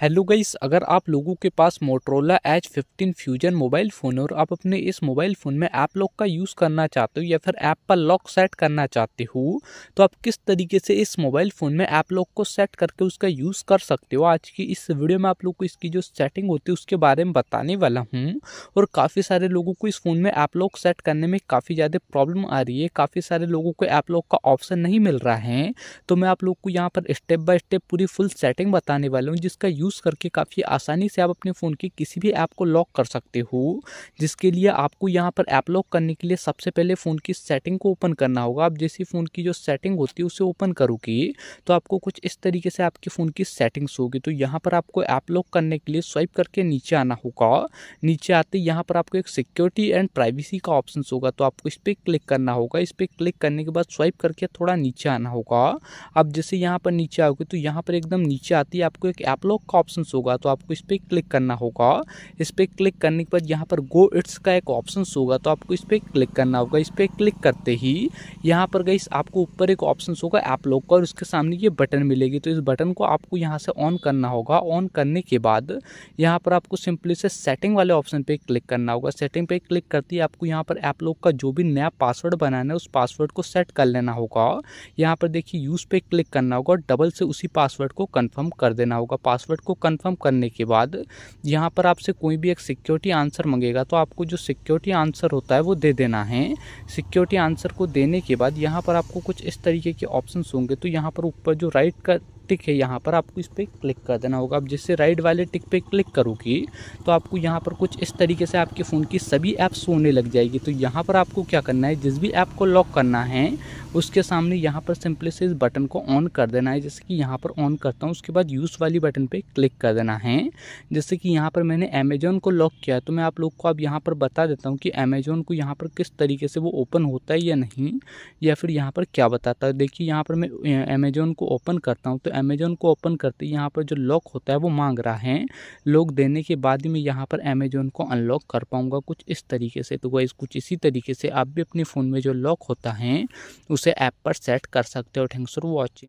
hello guys अगर आप लोगों के पास Motorola H fifteen fusion mobile phone है और आप अपने इस मोबाइल फ़ोन में ऐप लॉक का यूज़ करना चाहते हो या फिर ऐप पर लॉक सेट करना चाहते हो तो आप किस तरीके से इस मोबाइल फ़ोन में ऐप लॉक को सेट करके उसका यूज़ कर सकते हो आज की इस वीडियो में आप लोग को इसकी जो सेटिंग होती है उसके बारे में बताने वाला हूँ और काफ़ी सारे लोगों को इस फ़ोन में ऐप लॉक सेट करने में काफ़ी ज़्यादा प्रॉब्लम आ रही है काफ़ी सारे लोगों को ऐप लॉक का ऑप्शन नहीं मिल रहा है तो मैं आप लोग को यहाँ पर स्टेप बाय स्टेप पूरी फुल सेटिंग बताने वाला हूँ जिसका यूज़ यूज़ करके काफ़ी आसानी से आप अपने फ़ोन की किसी भी ऐप को लॉक कर सकते हो जिसके लिए आपको यहाँ पर ऐप लॉक करने के लिए सबसे पहले फ़ोन की सेटिंग को ओपन करना होगा आप जैसे फ़ोन की जो सेटिंग होती है उसे ओपन करोगे तो आपको कुछ इस तरीके से आपके फ़ोन की सेटिंग्स होगी तो यहाँ पर आपको ऐप लॉक करने के लिए स्वाइप करके नीचे आना होगा नीचे आते यहाँ पर आपको एक सिक्योरिटी एंड प्राइवेसी का ऑप्शन होगा तो आपको इस पर क्लिक करना होगा इस पर क्लिक करने के बाद स्वाइप करके थोड़ा नीचे आना होगा आप जैसे यहाँ पर नीचे आओगे तो यहाँ पर एकदम नीचे आती है आपको एक ऐप लॉक का ऑप्शन होगा तो आपको इस पर क्लिक करना होगा इस पर क्लिक करने के बाद यहाँ पर गो इट्स का एक ऑप्शन होगा तो आपको इस पर क्लिक करना होगा इस पर क्लिक करते ही यहाँ पर गई आपको ऊपर एक ऑप्शन होगा ऐप लॉक का और उसके सामने ये बटन मिलेगी तो इस बटन को आपको यहाँ से ऑन करना होगा ऑन करने के बाद यहाँ पर आपको सिंपली से सेटिंग वाले ऑप्शन पर क्लिक करना होगा सेटिंग पर क्लिक करते ही आपको यहाँ पर ऐप लॉक का जो भी नया पासवर्ड बनाना है उस पासवर्ड को सेट कर लेना होगा यहाँ पर देखिए यूज़ पे क्लिक करना होगा डबल से उसी पासवर्ड को कन्फर्म कर देना होगा पासवर्ड उसको कंफर्म करने के बाद यहाँ पर आपसे कोई भी एक सिक्योरिटी आंसर मंगेगा तो आपको जो सिक्योरिटी आंसर होता है वो दे देना है सिक्योरिटी आंसर को देने के बाद यहाँ पर आपको कुछ इस तरीके के ऑप्शन होंगे तो यहाँ पर ऊपर जो राइट का टिक है यहाँ पर आपको इस पर क्लिक कर देना होगा अब जिससे राइट वाले टिक पे क्लिक करोगी तो आपको यहाँ पर कुछ इस तरीके से आपके फ़ोन की सभी ऐप्स होने लग जाएगी तो यहाँ पर आपको क्या करना है जिस भी ऐप को लॉक करना है उसके सामने यहाँ पर सिंपली से इस बटन को ऑन कर देना है जैसे कि यहाँ पर ऑन करता हूँ उसके बाद यूज़ वाली बटन पर क्लिक कर देना है जैसे कि यहाँ पर मैंने अमेजोन को लॉक किया तो मैं आप लोग को अब यहाँ पर बता देता हूँ कि अमेजोन को यहाँ पर किस तरीके से वो ओपन होता है या नहीं या फिर यहाँ पर क्या बताता है देखिए यहाँ पर मैं अमेजोन को ओपन करता हूँ तो अमेज़ोन को ओपन करते ही यहाँ पर जो लॉक होता है वो मांग रहा है लॉक देने के बाद ही मैं यहाँ पर अमेज़ोन को अनलॉक कर पाऊँगा कुछ इस तरीके से तो वाइज कुछ इसी तरीके से आप भी अपने फ़ोन में जो लॉक होता है उसे ऐप पर सेट कर सकते हो थैंक्स फॉर वॉचिंग